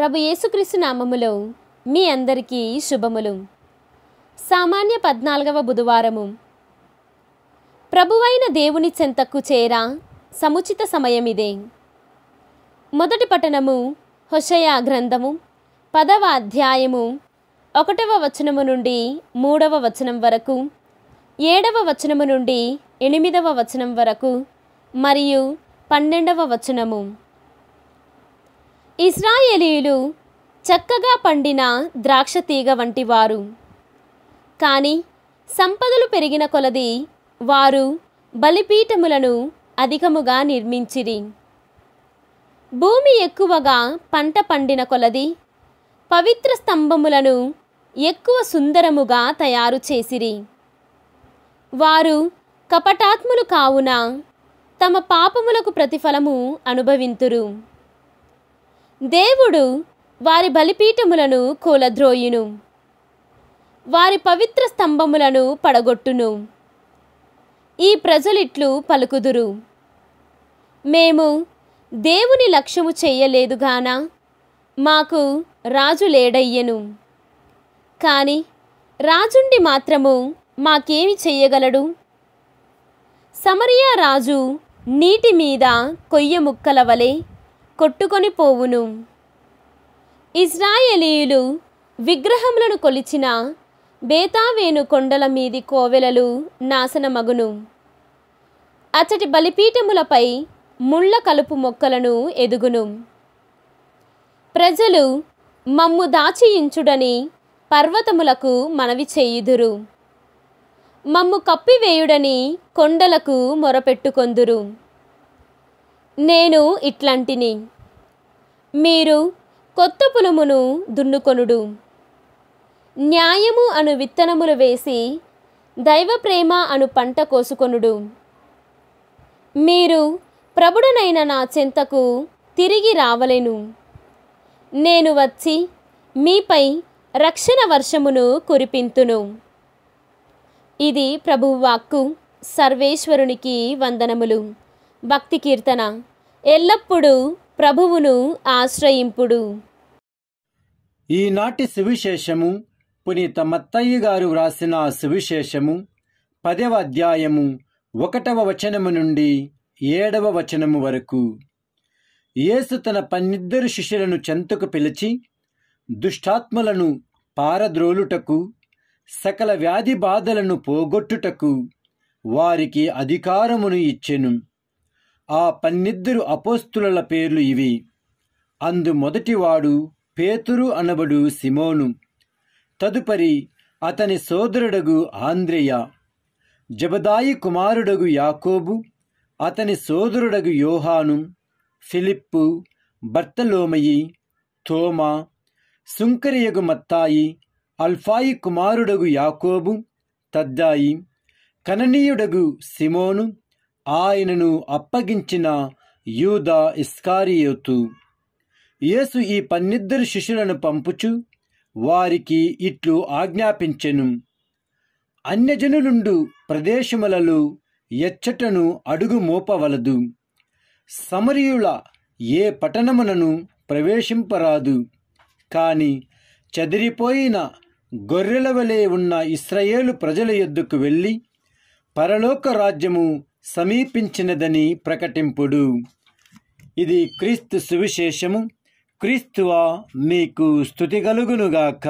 ప్రభు యేసుక్రీస్తు నామములో మీ అందరికీ శుభములు సామాన్య పద్నాలుగవ బుధవారము ప్రభువైన దేవుని చెంతకు చేరా సముచిత సమయమిదే మొదటి పట్టణము హొషయ గ్రంథము పదవ అధ్యాయము ఒకటవ వచనము నుండి మూడవ వచనం వరకు ఏడవ వచనము నుండి ఎనిమిదవ వచనం వరకు మరియు పన్నెండవ వచనము ఇస్రాయేలీలు చక్కగా పండిన ద్రాక్ష తీగ వంటి వారు కానీ సంపదలు పెరిగిన కొలది వారు బలిపీఠములను అధికముగా నిర్మించిరి భూమి ఎక్కువగా పంట పండిన కొలది పవిత్ర స్తంభములను ఎక్కువ సుందరముగా తయారు చేసిరి వారు కపటాత్ములు కావున తమ పాపములకు ప్రతిఫలము అనుభవింతురు దేవుడు వారి బలిపీఠములను కూలద్రోయును వారి పవిత్ర స్తంభములను పడగొట్టును ఈ ప్రజలిట్లు పలుకుదురు మేము దేవుని లక్ష్యము చేయలేదు గాన మాకు రాజు లేడయ్యను కానీ రాజుండి మాత్రము మాకేమి చెయ్యగలడు సమరియా రాజు నీటి మీద కొయ్య ముక్కల వలె కొట్టుకొని పోవును ఇజ్రాయేలీయులు విగ్రహములను కొలిచిన బేతావేను కొండల మీది కోవెలలు నాశనమగును అచ్చటి బలిపీఠములపై ముళ్ళ కలుపు మొక్కలను ఎదుగును ప్రజలు మమ్ము దాచియించుడని పర్వతములకు మనవి చేయుదురు మమ్ము కప్పివేయుడని కొండలకు మొరపెట్టుకొందురు నేను ఇట్లాంటిని మీరు కొత్త పొలమును దున్నుకొనుడు న్యాయము అను విత్తనములు వేసి దైవ ప్రేమ అను పంట కోసుకొనుడు మీరు ప్రభుడనైన నా చెంతకు తిరిగి రావలేను నేను వచ్చి మీపై రక్షణ వర్షమును కురిపింతును ఇది ప్రభువాక్కు సర్వేశ్వరునికి వందనములు భక్తి కీర్తన ఎల్లప్పుడూ ప్రభువును ఆశ్రయింపుడు ఈనాటి సువిశేషము పునీత మత్తయ్య గారు వ్రాసిన సువిశేషము పదవ అధ్యాయము ఒకటవ వచనము నుండి ఏడవ వచనము వరకు యేసు తన పన్నిద్దరు శిష్యులను చెంతకు పిలిచి దుష్టాత్మలను పారద్రోలుటకు సకల వ్యాధి బాధలను పోగొట్టుటకు వారికి అధికారమును ఇచ్చెను ఆ పన్నిద్దరు అపోస్తుల పేర్లు ఇవి అందు మొదటివాడు పేతురు అనబడు సిమోను తదుపరి అతని సోదరుడగు ఆంద్రేయ జబదాయి కుమారుడగు యాకోబు అతని సోదరుడగు యోహాను ఫిలిప్పు బర్తలోమయి తోమా సుంకరియగు మత్తాయి అల్ఫాయి కుమారుడగు యాకోబు తద్దాయి కననీయుడగు సిమోను ఆయనను అప్పగించిన యూదా ఇస్కారియోతు యేసు ఈ పన్నిద్దరు శిష్యులను పంపుచు వారికి ఇట్లు ఆజ్ఞాపించెను అన్యజనులుండు ప్రదేశములలో ఎచ్చటను అడుగు మోపవలదు సమరియుల ఏ పట్టణమునను ప్రవేశింపరాదు కాని చెదిరిపోయిన గొర్రెల వలె ఉన్న ఇస్రయేలు ప్రజల ఎద్దుకు వెళ్ళి పరలోక రాజ్యము సమీపించినదని ప్రకటింపుడు ఇది క్రీస్తు సువిశేషము క్రీస్తువా మీకు స్థుతి కలుగునుగాక